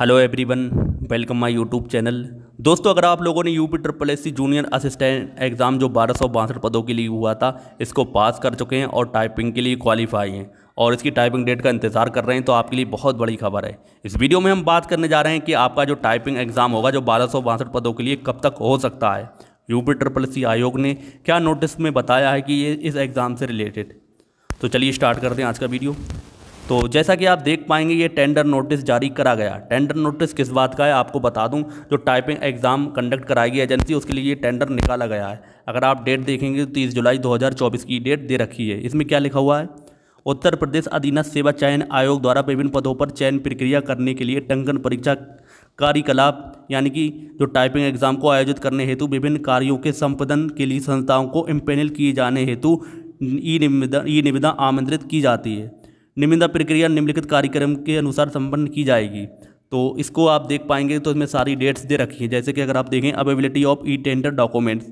hello everyone welcome my YouTube channel दोस्तों अगर आप लोगों ने UP triple S junior assistant exam जो बारह पदों के लिए हुआ था इसको पास कर चुके हैं और टाइपिंग के लिए क्वालिफाई हैं और इसकी टाइपिंग डेट का इंतज़ार कर रहे हैं तो आपके लिए बहुत बड़ी खबर है इस वीडियो में हम बात करने जा रहे हैं कि आपका जो टाइपिंग एग्ज़ाम होगा जो बारह पदों के लिए कब तक हो सकता है यूपी ट्रिपल सी आयोग ने क्या नोटिस में बताया है कि ये इस एग्ज़ाम से रिलेटेड तो चलिए स्टार्ट करते हैं आज का वीडियो तो जैसा कि आप देख पाएंगे ये टेंडर नोटिस जारी करा गया टेंडर नोटिस किस बात का है आपको बता दूं जो टाइपिंग एग्ज़ाम कंडक्ट कराएगी एजेंसी उसके लिए ये टेंडर निकाला गया है अगर आप डेट देखेंगे तो तीस जुलाई 2024 की डेट दे रखी है इसमें क्या लिखा हुआ है उत्तर प्रदेश अधीनस्थ सेवा चयन आयोग द्वारा विभिन्न पदों पर चयन प्रक्रिया करने के लिए टंकन परीक्षा कार्यकलाप यानी कि जो टाइपिंग एग्जाम को आयोजित करने हेतु विभिन्न कार्यों के संपादन के लिए संस्थाओं को इम्पेनल किए जाने हेतु ई निविदा ई निविदा आमंत्रित की जाती है निमिंदा प्रक्रिया निम्नलिखित कार्यक्रम के अनुसार संपन्न की जाएगी तो इसको आप देख पाएंगे तो इसमें सारी डेट्स दे रखी है जैसे कि अगर आप देखें availability of e tender documents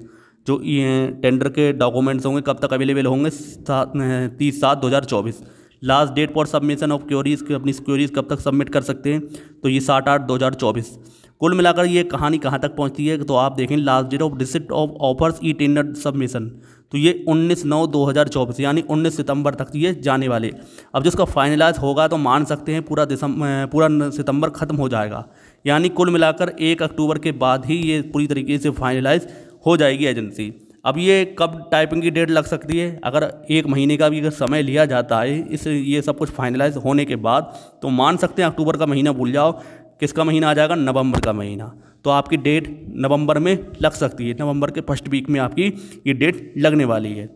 जो ई टेंडर के डॉक्यूमेंट्स होंगे कब तक अवेलेबल होंगे सात तीस सात दो हज़ार चौबीस last date for submission of queries अपनी क्योरीज कब तक सबमिट कर सकते हैं तो ये सात आठ दो हज़ार चौबीस कुल मिलाकर ये कहानी कहाँ तक पहुँचती है तो आप देखें last date of receipt of offers e tender submission तो ये 19 नौ 2024 यानी 19 सितंबर तक ये जाने वाले अब जो इसका फाइनलाइज होगा तो मान सकते हैं पूरा दिसंबर पूरा सितंबर ख़त्म हो जाएगा यानी कुल मिलाकर एक अक्टूबर के बाद ही ये पूरी तरीके से फाइनलाइज हो जाएगी एजेंसी अब ये कब टाइपिंग की डेट लग सकती है अगर एक महीने का भी अगर समय लिया जाता है इस ये सब कुछ फाइनलाइज होने के बाद तो मान सकते हैं अक्टूबर का महीना भूल जाओ किसका महीना आ जाएगा नवंबर का महीना तो आपकी डेट नवंबर में लग सकती है नवंबर के फर्स्ट वीक में आपकी ये डेट लगने वाली है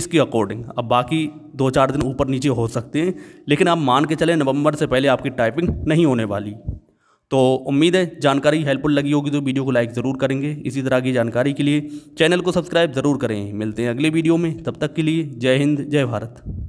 इसके अकॉर्डिंग अब बाकी दो चार दिन ऊपर नीचे हो सकते हैं लेकिन आप मान के चले नवंबर से पहले आपकी टाइपिंग नहीं होने वाली तो उम्मीद है जानकारी हेल्पफुल लगी होगी तो वीडियो को लाइक ज़रूर करेंगे इसी तरह की जानकारी के लिए चैनल को सब्सक्राइब ज़रूर करें मिलते हैं अगले वीडियो में तब तक के लिए जय हिंद जय भारत